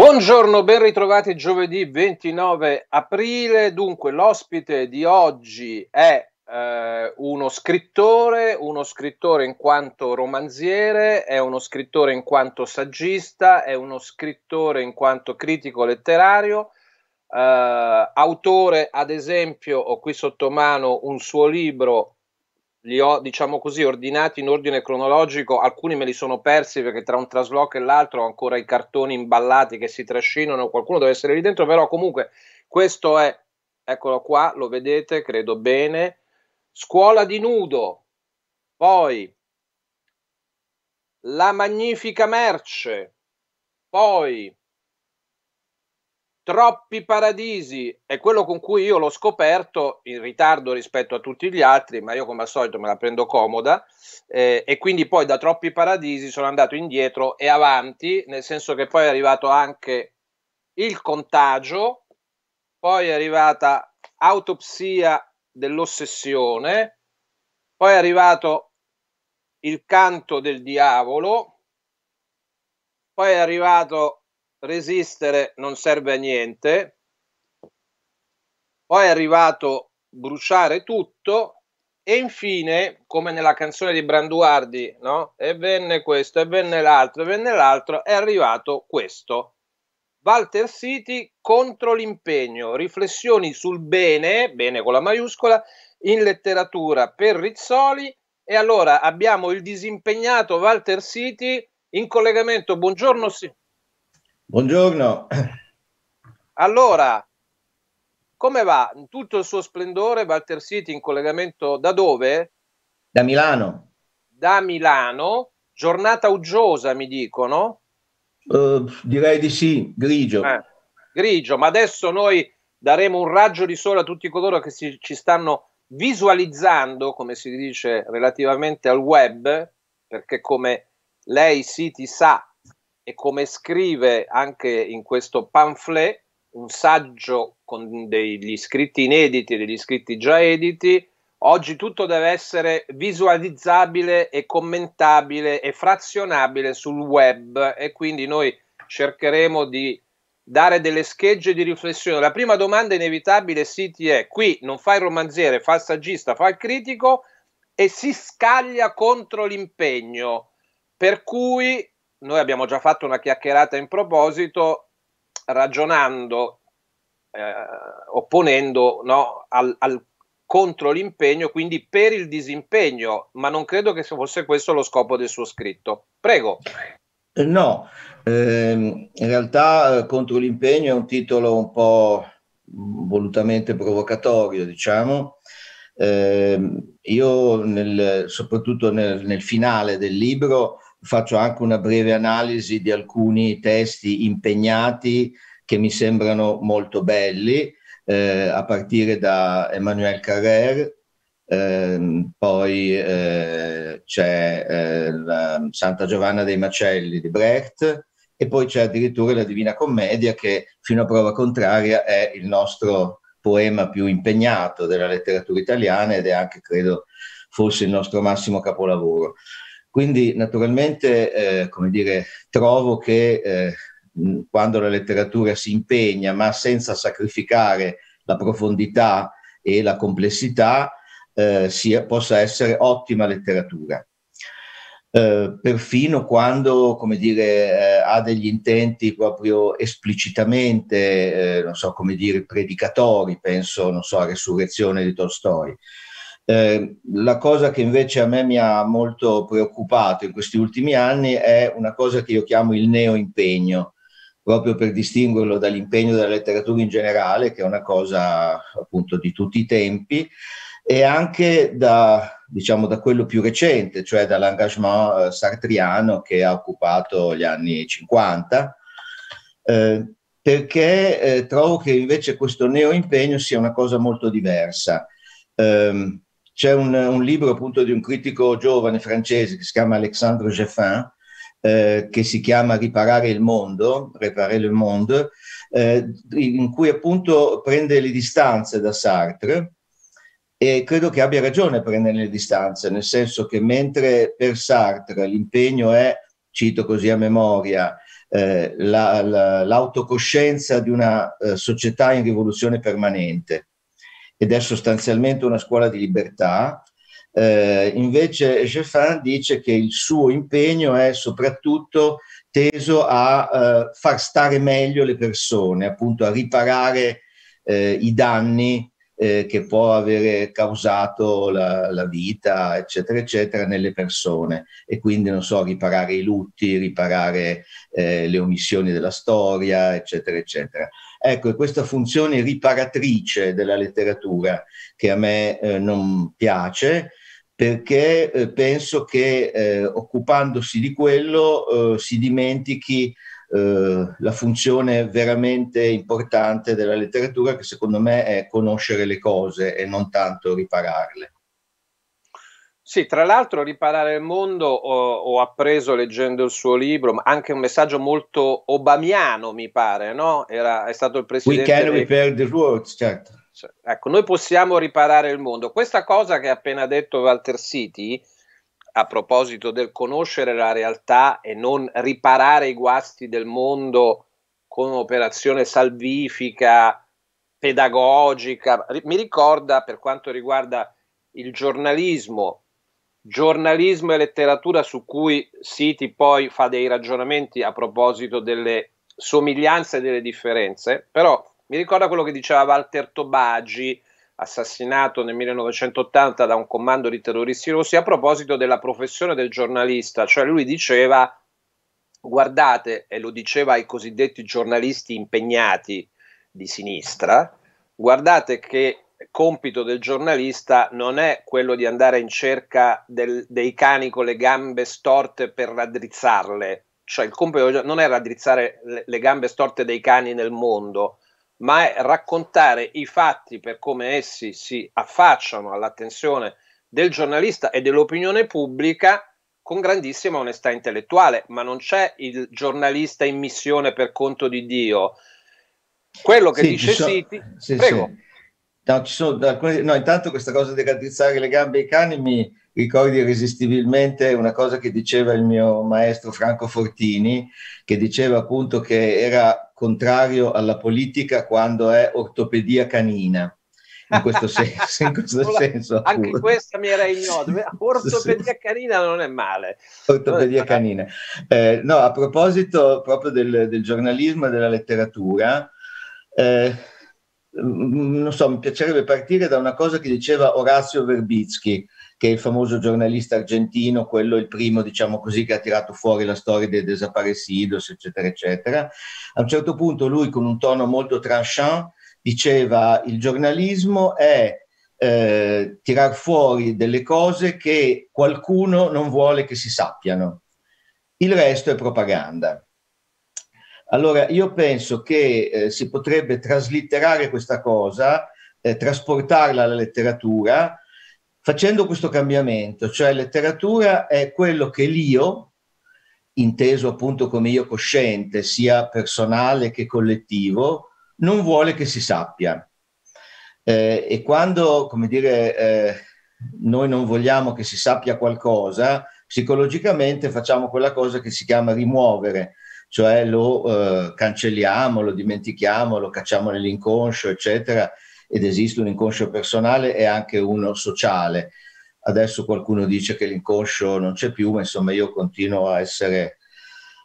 Buongiorno, ben ritrovati giovedì 29 aprile. Dunque, l'ospite di oggi è eh, uno scrittore, uno scrittore in quanto romanziere, è uno scrittore in quanto saggista, è uno scrittore in quanto critico letterario, eh, autore, ad esempio, ho qui sotto mano un suo libro li ho, diciamo così, ordinati in ordine cronologico, alcuni me li sono persi perché tra un trasloco e l'altro ho ancora i cartoni imballati che si trascinano, qualcuno deve essere lì dentro, però comunque questo è, eccolo qua, lo vedete, credo bene, Scuola di Nudo, poi La Magnifica Merce, poi Troppi Paradisi è quello con cui io l'ho scoperto in ritardo rispetto a tutti gli altri, ma io come al solito me la prendo comoda eh, e quindi poi da Troppi Paradisi sono andato indietro e avanti, nel senso che poi è arrivato anche Il Contagio, poi è arrivata Autopsia dell'ossessione, poi è arrivato Il canto del diavolo, poi è arrivato resistere non serve a niente, poi è arrivato bruciare tutto e infine, come nella canzone di Branduardi, no? E venne questo, e venne l'altro, e venne l'altro, è arrivato questo. Walter City contro l'impegno, riflessioni sul bene, bene con la maiuscola, in letteratura per Rizzoli e allora abbiamo il disimpegnato Walter City in collegamento. Buongiorno, sì. Buongiorno. Allora, come va? In tutto il suo splendore, Walter City in collegamento da dove? Da Milano. Da Milano, giornata uggiosa mi dicono? Uh, direi di sì, grigio. Eh, grigio, ma adesso noi daremo un raggio di sole a tutti coloro che si, ci stanno visualizzando, come si dice relativamente al web, perché come lei City sa, e come scrive anche in questo pamphlet, un saggio con degli scritti inediti, degli scritti già editi, oggi tutto deve essere visualizzabile e commentabile e frazionabile sul web e quindi noi cercheremo di dare delle schegge di riflessione. La prima domanda inevitabile, sì, ti è qui, non fai il romanziere, fa il saggista, fa il critico e si scaglia contro l'impegno. Per cui noi abbiamo già fatto una chiacchierata in proposito ragionando, eh, opponendo no, al, al, contro l'impegno, quindi per il disimpegno, ma non credo che fosse questo lo scopo del suo scritto. Prego. Eh, no, ehm, in realtà eh, contro l'impegno è un titolo un po' volutamente provocatorio, diciamo. Eh, io, nel, soprattutto nel, nel, finale del libro, faccio anche una breve analisi di alcuni testi impegnati che mi sembrano molto belli, eh, a partire da Emmanuel Carrer, eh, poi eh, c'è eh, Santa Giovanna dei Macelli di Brecht e poi c'è addirittura la Divina Commedia che fino a prova contraria è il nostro poema più impegnato della letteratura italiana ed è anche credo forse il nostro massimo capolavoro. Quindi naturalmente, eh, come dire, trovo che eh, quando la letteratura si impegna, ma senza sacrificare la profondità e la complessità, eh, sia, possa essere ottima letteratura. Eh, perfino quando come dire, eh, ha degli intenti proprio esplicitamente, eh, non so come dire, predicatori, penso non so, a Resurrezione di Tolstoi. Eh, la cosa che invece a me mi ha molto preoccupato in questi ultimi anni è una cosa che io chiamo il neo-impegno, proprio per distinguerlo dall'impegno della letteratura in generale, che è una cosa appunto di tutti i tempi, e anche da, diciamo, da quello più recente, cioè dall'engagement eh, sartriano che ha occupato gli anni 50. Eh, perché eh, trovo che invece questo neo impegno sia una cosa molto diversa. Um, c'è un, un, libro appunto di un critico giovane francese che si chiama Alexandre Geffin, eh, che si chiama Riparare il mondo, Réparer le monde, eh, in cui appunto prende le distanze da Sartre e credo che abbia ragione a prendere le distanze, nel senso che mentre per Sartre l'impegno è, cito così a memoria, eh, la, la, l'autocoscienza di una eh, società in rivoluzione permanente, ed è sostanzialmente una scuola di libertà. Eh, invece Jeffin dice che il suo impegno è soprattutto teso a eh, far stare meglio le persone, appunto a riparare eh, i danni eh, che può avere causato la, la, vita, eccetera, eccetera, nelle persone. E quindi, non so, riparare i lutti, riparare eh, le omissioni della storia, eccetera, eccetera. Ecco, questa funzione riparatrice della letteratura che a me eh, non piace perché eh, penso che eh, occupandosi di quello eh, si dimentichi eh, la funzione veramente importante della letteratura che secondo me è conoscere le cose e non tanto ripararle. Sì, tra l'altro Riparare il mondo ho, ho, appreso leggendo il suo libro, ma anche un messaggio molto obamiano, mi pare, no? Era, è stato il presidente... We can repair the world, certo. Cioè, ecco, noi possiamo riparare il mondo. Questa cosa che ha appena detto Walter City, a proposito del conoscere la realtà e non riparare i guasti del mondo con un'operazione salvifica, pedagogica, mi ricorda per quanto riguarda il giornalismo giornalismo e letteratura su cui Siti poi fa dei ragionamenti a proposito delle somiglianze e delle differenze, però mi ricorda quello che diceva Walter Tobagi, assassinato nel 1980 da un comando di terroristi russi, a proposito della professione del giornalista, cioè lui diceva, guardate, e lo diceva ai cosiddetti giornalisti impegnati di sinistra, guardate che compito del giornalista non è quello di andare in cerca del, dei cani con le gambe storte per raddrizzarle, cioè il compito non è raddrizzare le, le gambe storte dei cani nel mondo, ma è raccontare i fatti per come essi si affacciano all'attenzione del giornalista e dell'opinione pubblica con grandissima onestà intellettuale, ma non c'è il giornalista in missione per conto di Dio. Quello che sì, dice so, Siti, sì, prego. Sì. No, ci sono alcune, no, intanto questa cosa di raddrizzare le gambe ai cani mi ricordi irresistibilmente una cosa che diceva il mio maestro Franco Fortini, che diceva appunto che era contrario alla politica quando è ortopedia canina. In questo senso, in questo senso anche questa mi era ignota. Ortopedia canina non è male. Ortopedia canina. Eh, no, a proposito proprio del, del giornalismo e della letteratura, eh, Mm, non so, mi piacerebbe partire da una cosa che diceva Orazio Verbizchi, che è il famoso giornalista argentino, quello il primo, diciamo così, che ha tirato fuori la storia dei desaparecidos, eccetera, eccetera. A un certo punto lui, con un tono molto tranchant, diceva il giornalismo è eh, tirar fuori delle cose che qualcuno non vuole che si sappiano. Il resto è propaganda. Allora, io penso che eh, si potrebbe traslitterare questa cosa, eh, trasportarla alla letteratura, facendo questo cambiamento, cioè letteratura è quello che l'io, inteso appunto come io cosciente, sia personale che collettivo, non vuole che si sappia. Eh, e quando, come dire, eh, noi non vogliamo che si sappia qualcosa, psicologicamente facciamo quella cosa che si chiama rimuovere, cioè lo eh, cancelliamo, lo dimentichiamo, lo cacciamo nell'inconscio, eccetera, ed esiste un inconscio personale e anche uno sociale. Adesso qualcuno dice che l'inconscio non c'è più, ma insomma io continuo a essere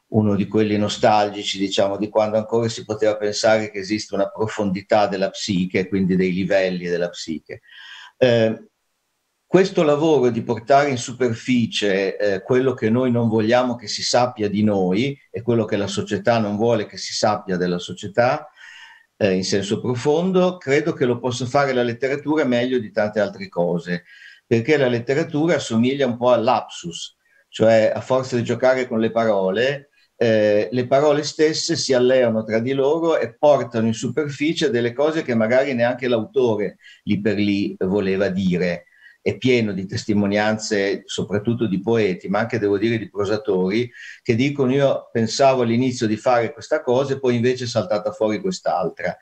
uno di quelli nostalgici, diciamo, di quando ancora si poteva pensare che esiste una profondità della psiche, quindi dei livelli della psiche. Eh, questo lavoro di portare in superficie eh, quello che noi non vogliamo che si sappia di noi e quello che la società non vuole che si sappia della società eh, in senso profondo, credo che lo possa fare la letteratura meglio di tante altre cose, perché la letteratura assomiglia un po' all'apsus, cioè a forza di giocare con le parole, eh, le parole stesse si alleano tra di loro e portano in superficie delle cose che magari neanche l'autore lì per lì voleva dire è pieno di testimonianze soprattutto di poeti, ma anche devo dire di prosatori, che dicono io pensavo all'inizio di fare questa cosa e poi invece è saltata fuori quest'altra.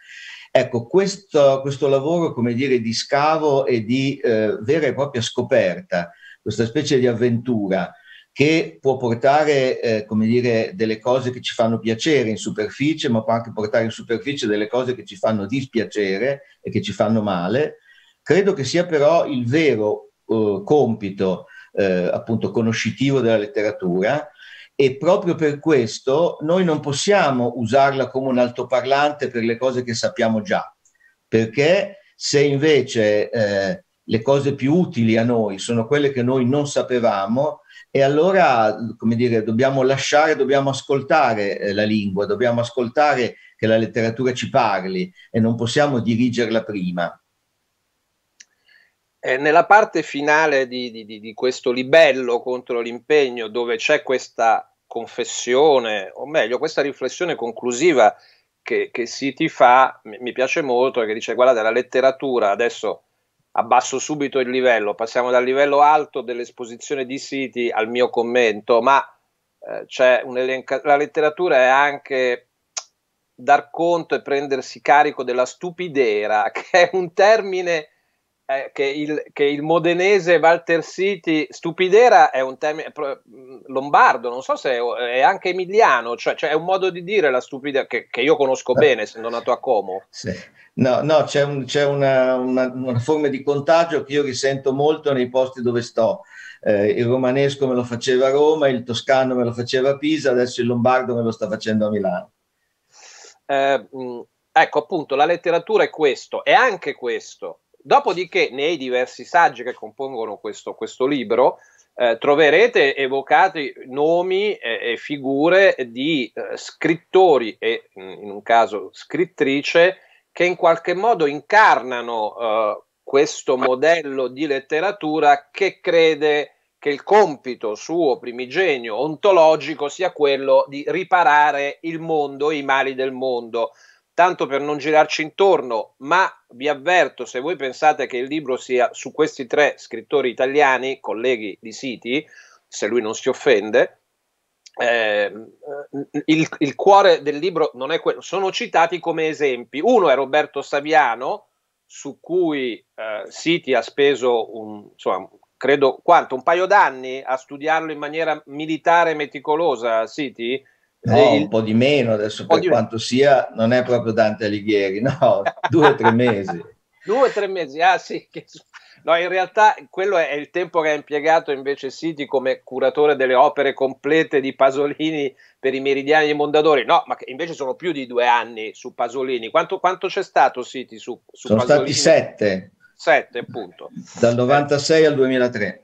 Ecco, questo, questo lavoro, come dire, di scavo e di eh, vera e propria scoperta, questa specie di avventura, che può portare, eh, come dire, delle cose che ci fanno piacere in superficie, ma può anche portare in superficie delle cose che ci fanno dispiacere e che ci fanno male, Credo che sia però il vero eh, compito eh, appunto conoscitivo della letteratura e proprio per questo noi non possiamo usarla come un altoparlante per le cose che sappiamo già, perché se invece eh, le cose più utili a noi sono quelle che noi non sapevamo e allora, come dire, dobbiamo lasciare, dobbiamo ascoltare eh, la lingua, dobbiamo ascoltare che la letteratura ci parli e non possiamo dirigerla prima. Eh, nella parte finale di, di, di, questo libello contro l'impegno, dove c'è questa confessione, o meglio, questa riflessione conclusiva che, che Siti fa, mi, mi piace molto, che dice: guarda, la letteratura adesso abbasso subito il livello, passiamo dal livello alto dell'esposizione di siti al mio commento, ma eh, c'è un elenca- la letteratura è anche dar conto e prendersi carico della stupidera, che è un termine eh, che, il, che, il, modenese Walter City, stupidera è un termine lombardo, non so se è, è anche emiliano, cioè, cioè, è un modo di dire la stupidera che, che io conosco bene, essendo nato a Como. Sì. No, no c'è, un, c'è una, una, una, forma di contagio che io risento molto nei posti dove sto. Eh, il romanesco me lo faceva a Roma, il toscano me lo faceva a Pisa, adesso il lombardo me lo sta facendo a Milano. Eh, ecco, appunto, la letteratura è questo, è anche questo. Dopodiché, nei diversi saggi che compongono questo, questo libro, eh, troverete evocati nomi e, e figure di eh, scrittori e, in un caso, scrittrice, che in qualche modo incarnano eh, questo modello di letteratura che crede che il compito suo primigenio, ontologico, sia quello di riparare il mondo, i mali del mondo. Tanto per non girarci intorno, ma vi avverto, se voi pensate che il libro sia su questi tre scrittori italiani, colleghi di Siti, se lui non si offende, eh, il, il, cuore del libro non è quello, sono citati come esempi. Uno è Roberto Saviano, su cui eh, Siti ha speso un, insomma, credo quanto, un paio d'anni a studiarlo in maniera militare e meticolosa, Siti, No, il, un po' di meno adesso, per quanto sia, non è proprio Dante Alighieri, no, due o tre mesi. due o tre mesi, ah sì. Che... No, in realtà quello è il tempo che ha impiegato invece Siti come curatore delle opere complete di Pasolini per i meridiani di Mondadori. No, ma invece sono più di due anni su Pasolini. Quanto, quanto c'è stato Siti su, su sono Pasolini? Sono stati sette. Sette, appunto. Dal 96 al 2003.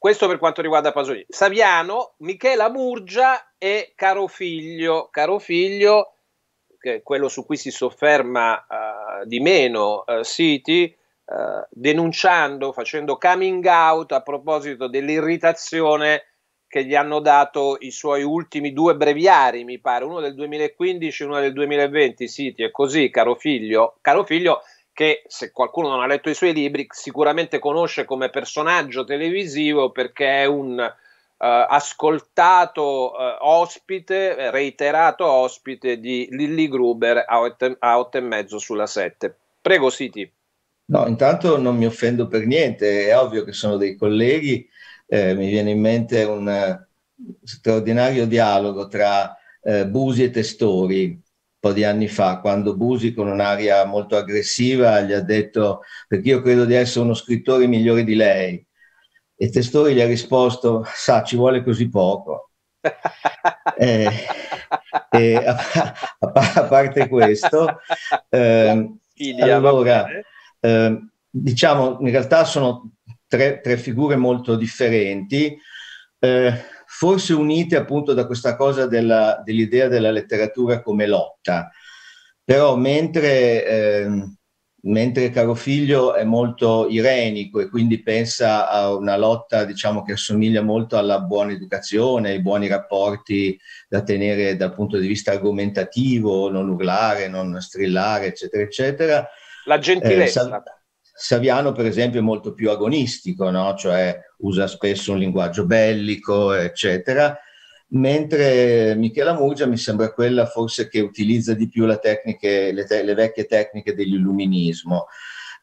Questo per quanto riguarda Pasolini. Saviano, Michela Murgia e caro figlio, che è quello su cui si sofferma uh, di meno uh, eh, City, uh, eh, denunciando, facendo coming out a proposito dell'irritazione che gli hanno dato i suoi ultimi due breviari, mi pare, uno del 2015 e uno del 2020. Sì, è così, caro figlio. Caro figlio che se qualcuno non ha letto i suoi libri sicuramente conosce come personaggio televisivo perché è un eh, ascoltato eh, ospite, reiterato ospite di Lilly Gruber a 8, e mezzo sulla 7. Prego Siti. No, intanto non mi offendo per niente, è ovvio che sono dei colleghi, eh, mi viene in mente un eh, straordinario dialogo tra eh, Busi e Testori, po' di anni fa, quando Busi con un'aria molto aggressiva gli ha detto perché io credo di essere uno scrittore migliore di lei. E Testori gli ha risposto, sa, ci vuole così poco. eh, eh, a, a, a, parte questo, eh, figlia, allora, ehm, diciamo, in realtà sono tre, tre figure molto differenti. Eh, forse unite appunto da questa cosa della, dell'idea della letteratura come lotta. Però mentre, eh, mentre Caro Figlio è molto irenico e quindi pensa a una lotta diciamo, che assomiglia molto alla buona educazione, ai buoni rapporti da tenere dal punto di vista argomentativo, non urlare, non strillare, eccetera, eccetera. La gentilezza. Eh, Saviano, per esempio, è molto più agonistico, no? cioè usa spesso un linguaggio bellico, eccetera, mentre Michela Murgia mi sembra quella forse che utilizza di più tecniche, le, te- le, vecchie tecniche dell'illuminismo.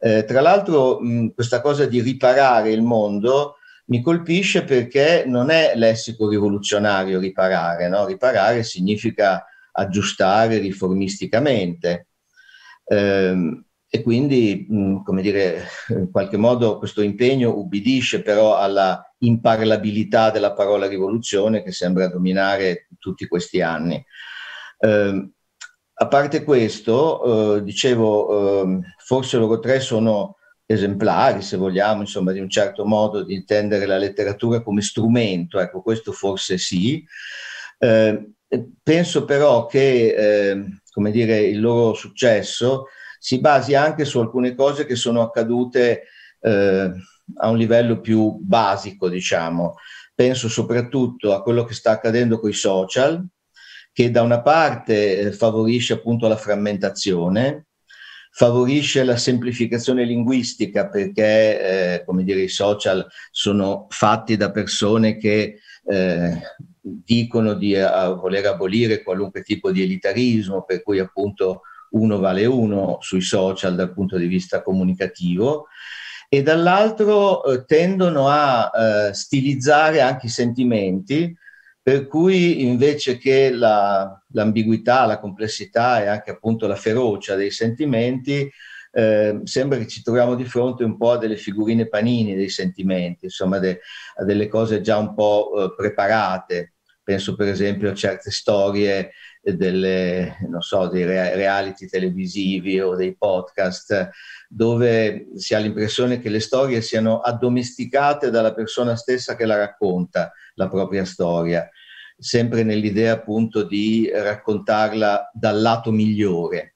Eh, tra l'altro, mh, questa cosa di riparare il mondo mi colpisce perché non è lessico rivoluzionario riparare, no? riparare significa aggiustare riformisticamente. Eh, e quindi, mm, come dire, in qualche modo questo impegno ubbidisce però alla imparlabilità della parola rivoluzione che sembra dominare tutti questi anni. Eh, a parte questo, eh, dicevo, eh, forse loro tre sono esemplari, se vogliamo, insomma, di un certo modo di intendere la letteratura come strumento, ecco, questo forse sì. Ehm, penso però che, ehm, come dire, il loro successo si basi anche su alcune cose che sono accadute eh, a un livello più basico, diciamo. Penso soprattutto a quello che sta accadendo con i social, che da una parte eh, favorisce appunto la frammentazione, favorisce la semplificazione linguistica perché, eh, come dire, i social sono fatti da persone che eh, dicono di a, eh, voler abolire qualunque tipo di elitarismo, per cui appunto uno vale uno sui social dal punto di vista comunicativo e dall'altro eh, tendono a eh, stilizzare anche i sentimenti, per cui invece che la, l'ambiguità, la complessità e anche appunto la ferocia dei sentimenti, eh, sembra che ci troviamo di fronte un po' a delle figurine panini dei sentimenti, insomma de, a delle cose già un po' eh, preparate. Penso per esempio a certe storie delle, non so, dei reality televisivi o dei podcast, dove si ha l'impressione che le storie siano addomesticate dalla persona stessa che la racconta, la propria storia, sempre nell'idea appunto di raccontarla dal lato migliore.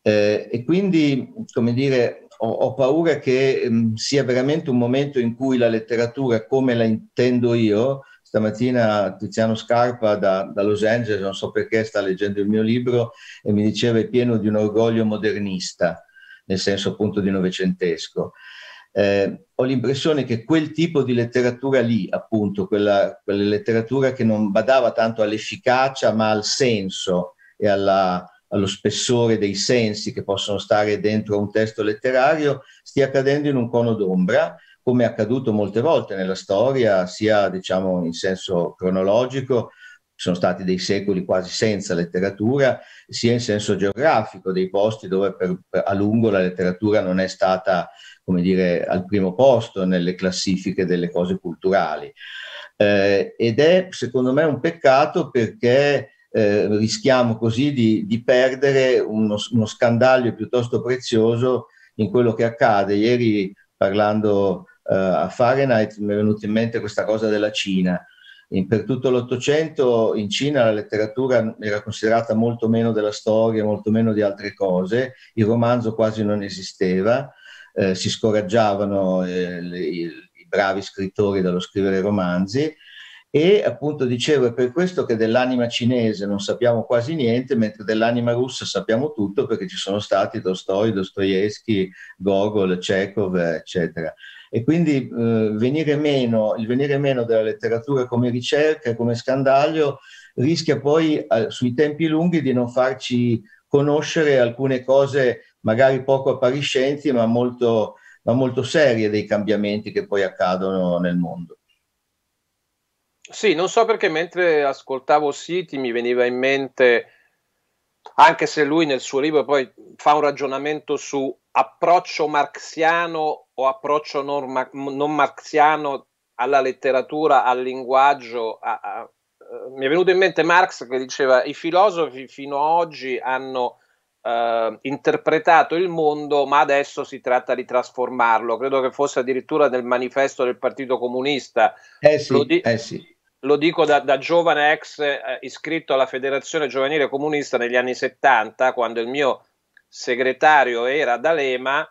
Eh, e quindi, come dire, ho, ho paura che mh, sia veramente un momento in cui la letteratura, come la intendo io, Stamattina Tiziano Scarpa da, da, Los Angeles, non so perché, sta leggendo il mio libro e mi diceva è pieno di un orgoglio modernista, nel senso appunto di novecentesco. Eh, ho l'impressione che quel tipo di letteratura lì, appunto, quella, quella letteratura che non badava tanto all'efficacia ma al senso e alla, allo spessore dei sensi che possono stare dentro un testo letterario, stia cadendo in un cono d'ombra come è accaduto molte volte nella storia, sia diciamo in senso cronologico, sono stati dei secoli quasi senza letteratura, sia in senso geografico, dei posti dove per, per, a lungo la letteratura non è stata, come dire, al primo posto nelle classifiche delle cose culturali. Eh, ed è, secondo me, un peccato perché eh, rischiamo così di, di perdere uno, uno scandaglio piuttosto prezioso in quello che accade. Ieri parlando eh, a Fahrenheit mi è venuta in mente questa cosa della Cina. In, per tutto l'Ottocento in Cina la letteratura era considerata molto meno della storia, molto meno di altre cose, il romanzo quasi non esisteva, eh, si scoraggiavano eh, le, i bravi scrittori dallo scrivere romanzi e appunto dicevo è per questo che dell'anima cinese non sappiamo quasi niente, mentre dell'anima russa sappiamo tutto perché ci sono stati Tolstoi, Dostoevsky, Gogol, Chekhov, eccetera e quindi eh, venire meno, il venire meno della letteratura come ricerca come scandaglio rischia poi eh, sui tempi lunghi di non farci conoscere alcune cose magari poco appariscenti ma molto, ma molto serie dei cambiamenti che poi accadono nel mondo. Sì, non so perché mentre ascoltavo Siti mi veniva in mente, anche se lui nel suo libro poi fa un ragionamento su approccio marxiano o approccio non, mar- non marxiano alla letteratura, al linguaggio. A, a, eh, mi è venuto in mente Marx che diceva i filosofi fino ad oggi hanno uh, interpretato il mondo, ma adesso si tratta di trasformarlo. Credo che fosse addirittura nel manifesto del Partito Comunista. Eh sì, lo, di- eh sì. lo dico da, da, giovane ex eh, iscritto alla Federazione Giovanile Comunista negli anni 70, quando il mio segretario era D'Alema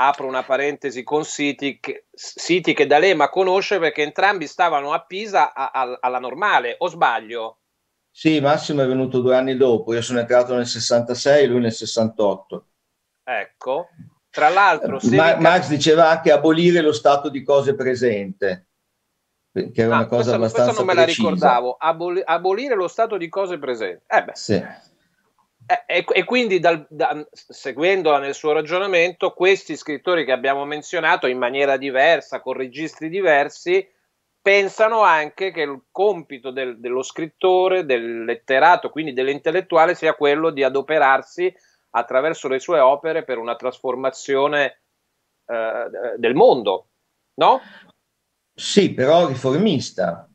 apro una parentesi con City che, City che D'Alema conosce perché entrambi stavano a Pisa a, a, alla normale, o sbaglio? Sì, Massimo è venuto due anni dopo, io sono entrato nel 66 lui nel 68. Ecco, tra l'altro... Eh, Ma, cap- Max diceva anche abolire lo stato di cose presente, che era ah, una cosa questa, abbastanza... Questa non me la precisa. ricordavo, Abol- abolire lo stato di cose presente. Eh beh. Sì. Eh, e, e quindi, dal, da, seguendola nel suo ragionamento, questi scrittori che abbiamo menzionato in maniera diversa, con registri diversi, pensano anche che il compito del, dello scrittore, del letterato, quindi dell'intellettuale, sia quello di adoperarsi attraverso le sue opere per una trasformazione eh, del mondo, no? Sì, però riformista,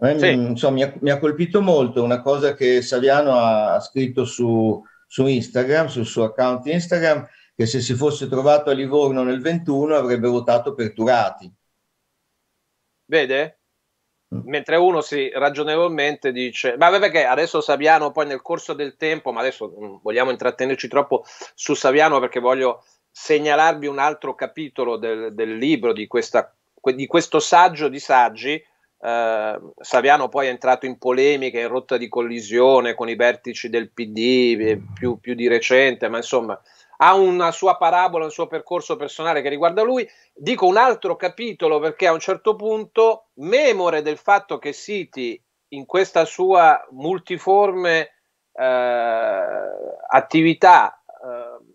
Me, eh, sì. Mm, insomma, mi, ha, mi, ha, colpito molto una cosa che Saviano ha scritto su, su Instagram, sul suo account Instagram, che se si fosse trovato a Livorno nel 21 avrebbe votato per Turati. Vede? Mm. Mentre uno si ragionevolmente dice, ma perché adesso Saviano poi nel corso del tempo, ma adesso non mm, vogliamo intrattenerci troppo su Saviano perché voglio segnalarvi un altro capitolo del, del libro, di, questa, di questo saggio di saggi, Ehm, Saviano poi è entrato in polemica, in rotta di collisione con i vertici del PD eh, più, più di recente, ma insomma ha una sua parabola, un suo percorso personale che riguarda lui. Dico un altro capitolo perché a un certo punto, memore del fatto che Siti in questa sua multiforme eh, attività, ehm,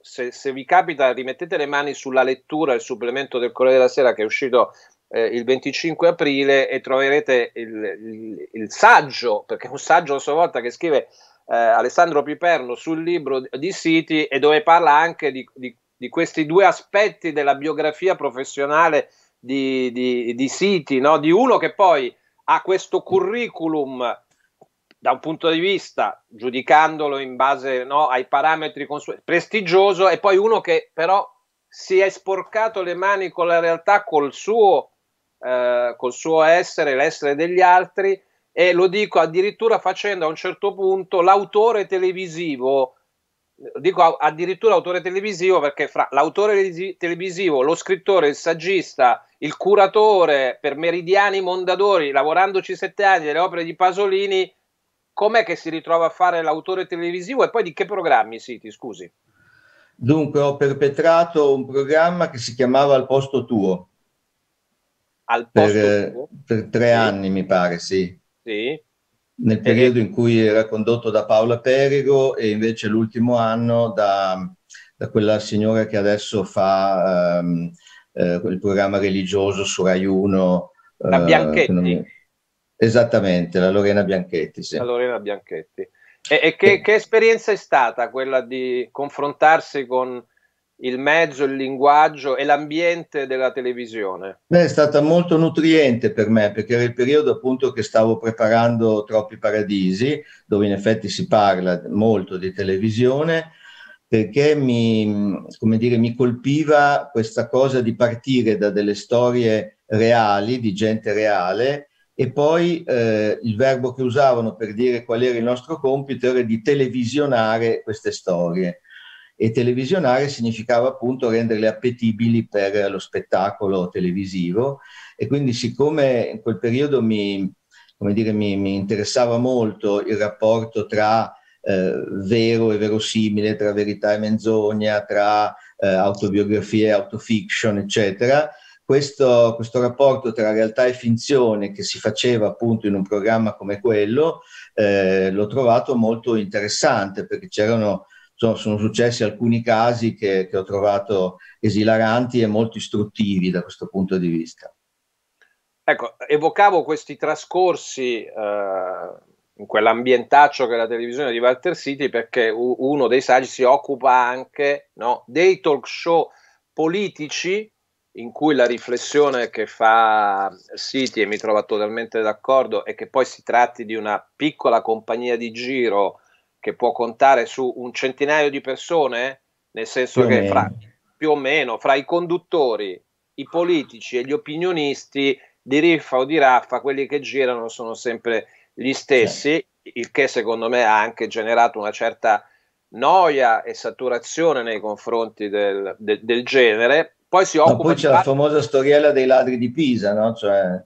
se, se, vi capita rimettete le mani sulla lettura, il supplemento del Corriere della Sera che è uscito eh, il 25 aprile e troverete il, il, il, saggio, perché è un saggio a sua volta che scrive eh, Alessandro Piperno sul libro di Siti e dove parla anche di, di, di questi due aspetti della biografia professionale di, di, di no? di uno che poi ha questo curriculum da un punto di vista, giudicandolo in base no, ai parametri consueti, prestigioso, e poi uno che però si è sporcato le mani con la realtà, col suo eh, col suo essere, l'essere degli altri e lo dico addirittura facendo a un certo punto l'autore televisivo, dico addirittura autore televisivo perché fra l'autore televisivo, lo scrittore, il saggista, il curatore per Meridiani Mondadori, lavorandoci sette anni delle opere di Pasolini, com'è che si ritrova a fare l'autore televisivo e poi di che programmi siti, scusi? Dunque ho perpetrato un programma che si chiamava Al posto tuo, al posto per, eh, per tre sì. anni mi pare, sì. Sì. Nel periodo in cui era condotto da Paola Perigo e invece l'ultimo anno da, da quella signora che adesso fa um, eh, il programma religioso su Rai 1. La eh, Bianchetti. Mi... Esattamente, la Lorena Bianchetti, sì. La Lorena Bianchetti. E, e che, eh. che esperienza è stata quella di confrontarsi con il mezzo, il linguaggio e l'ambiente della televisione? Beh, è stata molto nutriente per me perché era il periodo appunto che stavo preparando Troppi Paradisi, dove in effetti si parla molto di televisione, perché mi, dire, mi colpiva questa cosa di partire da delle storie reali, di gente reale, e poi eh, il verbo che usavano per dire qual era il nostro compito era di televisionare queste storie e televisionare significava appunto renderle appetibili per lo spettacolo televisivo e quindi siccome in quel periodo mi, dire, mi, mi interessava molto il rapporto tra eh, vero e verosimile, tra verità e menzogna, tra eh, autobiografie e autofiction, eccetera, questo, questo, rapporto tra realtà e finzione che si faceva appunto in un programma come quello, eh, l'ho trovato molto interessante perché c'erano insomma, sono successi alcuni casi che, che ho trovato esilaranti e molto istruttivi da questo punto di vista. Ecco, evocavo questi trascorsi eh, in quell'ambientaccio che è la televisione di Walter City perché uno dei saggi si occupa anche no, dei talk show politici in cui la riflessione che fa City, e mi trovo totalmente d'accordo, è che poi si tratti di una piccola compagnia di giro che può contare su un centinaio di persone, nel senso più che fra, più o meno fra i conduttori, i politici e gli opinionisti di riffa o di raffa, quelli che girano sono sempre gli stessi, sì. Certo. il che secondo me ha anche generato una certa noia e saturazione nei confronti del, del, del genere. Poi si occupa. Ma poi c'è la famosa storiella dei ladri di Pisa, no? Cioè,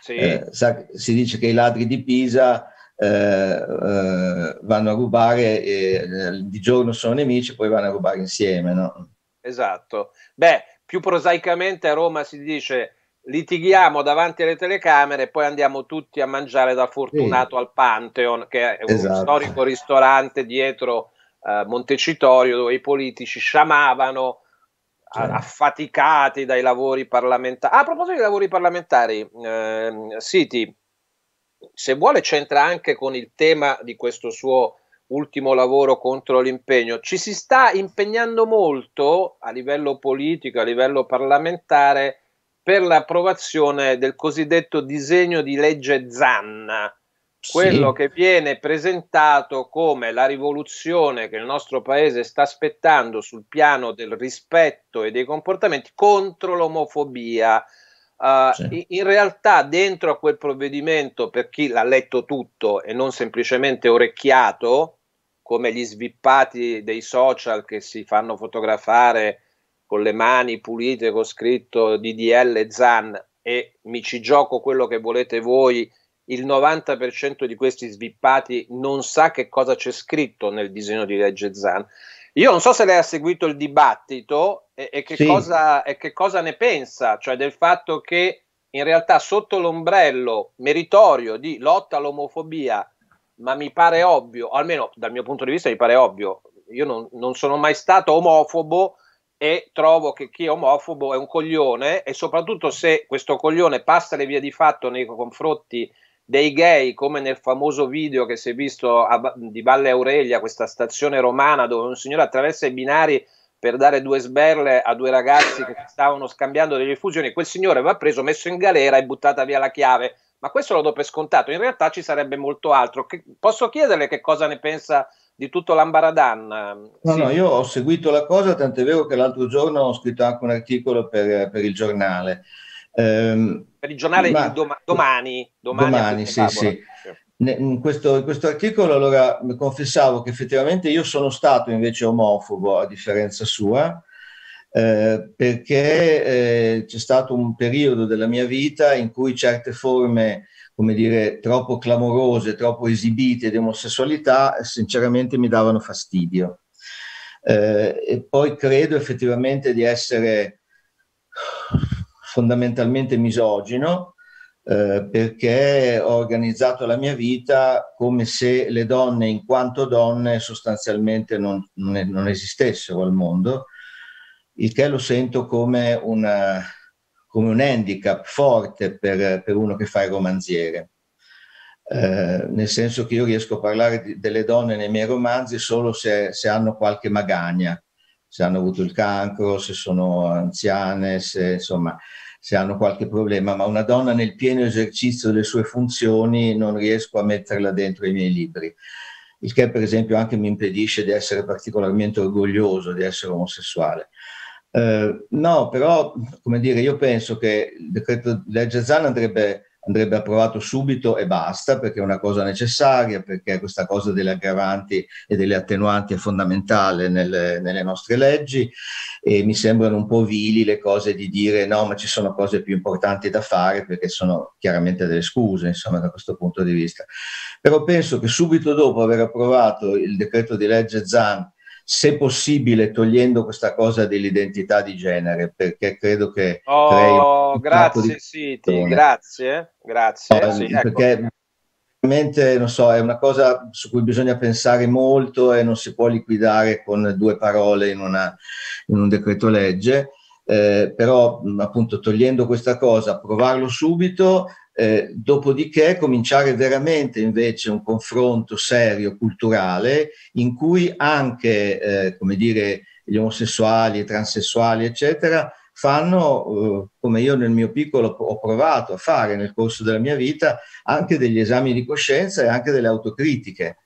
sì. eh, sa, si dice che i ladri di Pisa eh, eh, vanno a rubare, e, eh, di giorno sono nemici, poi vanno a rubare insieme. No? Esatto. Beh, più prosaicamente a Roma si dice litighiamo davanti alle telecamere e poi andiamo tutti a mangiare da Fortunato sì. al Pantheon, che è un esatto. storico ristorante dietro eh, Montecitorio dove i politici sciamavano cioè. affaticati dai lavori parlamentari. Ah, a proposito dei lavori parlamentari, eh, Siti, se vuole c'entra anche con il tema di questo suo ultimo lavoro contro l'impegno. Ci si sta impegnando molto a livello politico, a livello parlamentare, per l'approvazione del cosiddetto disegno di legge Zanna, quello sì. che viene presentato come la rivoluzione che il nostro paese sta aspettando sul piano del rispetto e dei comportamenti contro l'omofobia. Uh, sì. In realtà dentro a quel provvedimento, per chi l'ha letto tutto e non semplicemente orecchiato, come gli svippati dei social che si fanno fotografare con le mani pulite con scritto DDL ZAN e mi ci gioco quello che volete voi, il 90% di questi svippati non sa che cosa c'è scritto nel disegno di legge ZAN. Io non so se lei ha seguito il dibattito e, e, che, sì. cosa, e che, cosa, ne pensa, cioè del fatto che in realtà sotto l'ombrello meritorio di lotta all'omofobia, ma mi pare ovvio, almeno dal mio punto di vista mi pare ovvio, io non, non sono mai stato omofobo e trovo che chi è omofobo è un coglione e soprattutto se questo coglione passa le vie di fatto nei confronti dei gay, come nel famoso video che si è visto a, di Valle Aurelia, questa stazione romana dove un signore attraversa i binari per dare due sberle a due ragazzi che stavano scambiando delle fusioni, quel signore va preso, messo in galera e buttata via la chiave. Ma questo lo do per scontato, in realtà ci sarebbe molto altro. Che, posso chiederle che cosa ne pensa di tutto l'Ambaradan? No, sì. no, io ho seguito la cosa, tant'è vero che l'altro giorno ho scritto anche un articolo per, per il giornale. Ehm, per il giornale Ma, di doma- domani. Domani, domani sì, sì. In questo, in questo, articolo allora confessavo che effettivamente io sono stato invece omofobo a differenza sua eh, perché eh, c'è stato un periodo della mia vita in cui certe forme come dire troppo clamorose, troppo esibite di omosessualità sinceramente mi davano fastidio eh, e poi credo effettivamente di essere fondamentalmente misogino eh, perché ho organizzato la mia vita come se le donne in quanto donne sostanzialmente non, non, non esistessero al mondo, il che lo sento come, una, come un handicap forte per, per, uno che fa il romanziere. Eh, nel senso che io riesco a parlare di, delle donne nei miei romanzi solo se, se hanno qualche magagna, se hanno avuto il cancro, se sono anziane, se insomma se hanno qualche problema, ma una donna nel pieno esercizio delle sue funzioni non riesco a metterla dentro i miei libri. Il che per esempio anche mi impedisce di essere particolarmente orgoglioso di essere omosessuale. Eh, no, però, come dire, io penso che il decreto legge Zan andrebbe andrebbe approvato subito e basta, perché è una cosa necessaria, perché questa cosa delle aggravanti e delle attenuanti è fondamentale nelle, nelle, nostre leggi e mi sembrano un po' vili le cose di dire no, ma ci sono cose più importanti da fare, perché sono chiaramente delle scuse, insomma, da questo punto di vista. Però penso che subito dopo aver approvato il decreto di legge Zan se possibile togliendo questa cosa dell'identità di genere, perché credo che... Oh, grazie, sì, ti, grazie, grazie. No, sì, ecco. perché ecco. veramente, non so, è una cosa su cui bisogna pensare molto e non si può liquidare con due parole in, una, in un decreto legge. Eh, però appunto togliendo questa cosa, provarlo subito, eh, dopodiché cominciare veramente invece un confronto serio, culturale, in cui anche, eh, come dire, gli omosessuali, i transessuali, eccetera, fanno, eh, come io nel mio piccolo ho provato a fare nel corso della mia vita, anche degli esami di coscienza e anche delle autocritiche.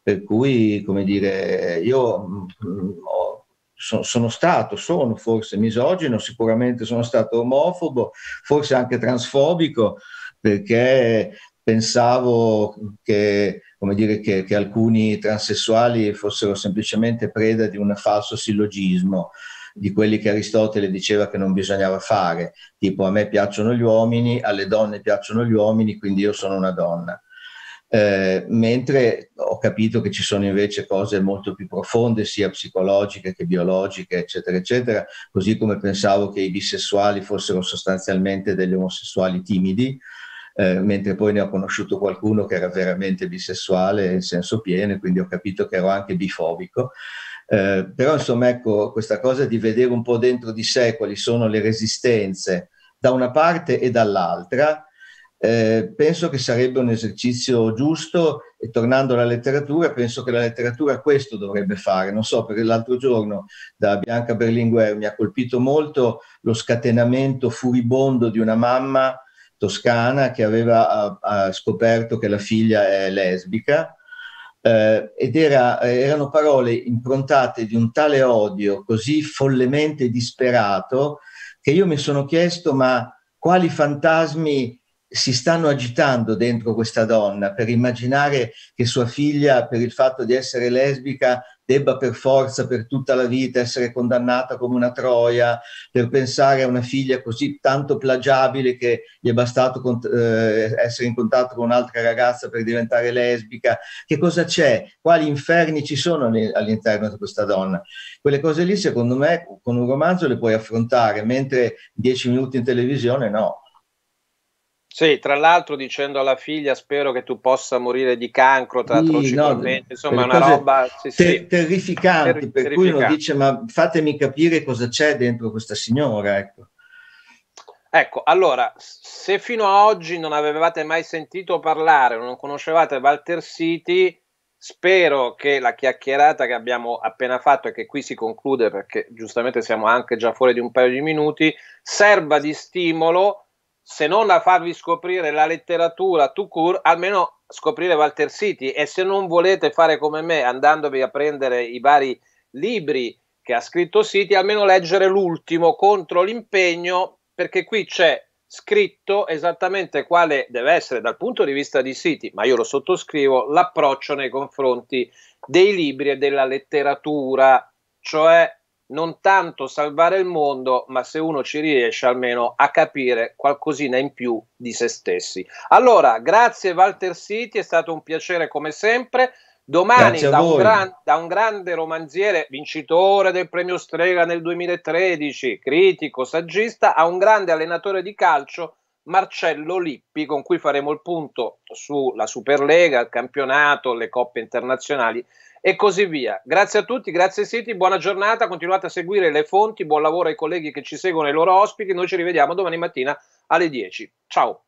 Per cui, come dire, io mh, mm, ho sono stato, sono forse misogino, sicuramente sono stato omofobo, forse anche transfobico, perché pensavo che, dire, che, che alcuni transessuali fossero semplicemente preda di un falso sillogismo di quelli che Aristotele diceva che non bisognava fare, tipo a me piacciono gli uomini, alle donne piacciono gli uomini, quindi io sono una donna. Eh, mentre ho capito che ci sono invece cose molto più profonde, sia psicologiche che biologiche, eccetera, eccetera, così come pensavo che i bisessuali fossero sostanzialmente degli omosessuali timidi, eh, mentre poi ne ho conosciuto qualcuno che era veramente bisessuale in senso pieno, quindi ho capito che ero anche bifobico. Eh, però insomma ecco questa cosa di vedere un po' dentro di sé quali sono le resistenze da una parte e dall'altra, eh, penso che sarebbe un esercizio giusto e tornando alla letteratura, penso che la letteratura questo dovrebbe fare. Non so, perché l'altro giorno da Bianca Berlinguer mi ha colpito molto lo scatenamento furibondo di una mamma toscana che aveva uh, scoperto che la figlia è lesbica eh, ed era, erano parole improntate di un tale odio così follemente disperato che io mi sono chiesto ma quali fantasmi si stanno agitando dentro questa donna per immaginare che sua figlia, per il fatto di essere lesbica, debba per forza per tutta la vita essere condannata come una troia, per pensare a una figlia così tanto plagiabile che gli è bastato cont- eh, essere in contatto con un'altra ragazza per diventare lesbica, che cosa c'è? Quali inferni ci sono ne- all'interno di questa donna? Quelle cose lì secondo me con un romanzo le puoi affrontare, mentre dieci minuti in televisione no. Sì, tra l'altro dicendo alla figlia spero che tu possa morire di cancro tra sì, atroci no, insomma è una roba sì, ter- sì. terrificante, ter- per terrificante. cui uno dice ma fatemi capire cosa c'è dentro questa signora, ecco. Ecco, allora, se fino a oggi non avevate mai sentito parlare, non conoscevate Walter City, spero che la chiacchierata che abbiamo appena fatto e che qui si conclude perché giustamente siamo anche già fuori di un paio di minuti, serva di stimolo se non a farvi scoprire la letteratura to cure, almeno scoprire Walter City e se non volete fare come me andandovi a prendere i vari libri che ha scritto City, almeno leggere l'ultimo contro l'impegno perché qui c'è scritto esattamente quale deve essere dal punto di vista di City, ma io lo sottoscrivo, l'approccio nei confronti dei libri e della letteratura, cioè non tanto salvare il mondo, ma se uno ci riesce almeno a capire qualcosina in più di se stessi. Allora, grazie Walter City, è stato un piacere come sempre. Domani da un, gran, da un, grande romanziere, vincitore del premio Strega nel 2013, critico, saggista, a un grande allenatore di calcio, Marcello Lippi, con cui faremo il punto sulla Superlega, il campionato, le coppe internazionali e così via. Grazie a tutti, grazie Siti, buona giornata, continuate a seguire le fonti, buon lavoro ai colleghi che ci seguono e ai loro ospiti, noi ci rivediamo domani mattina alle 10. Ciao!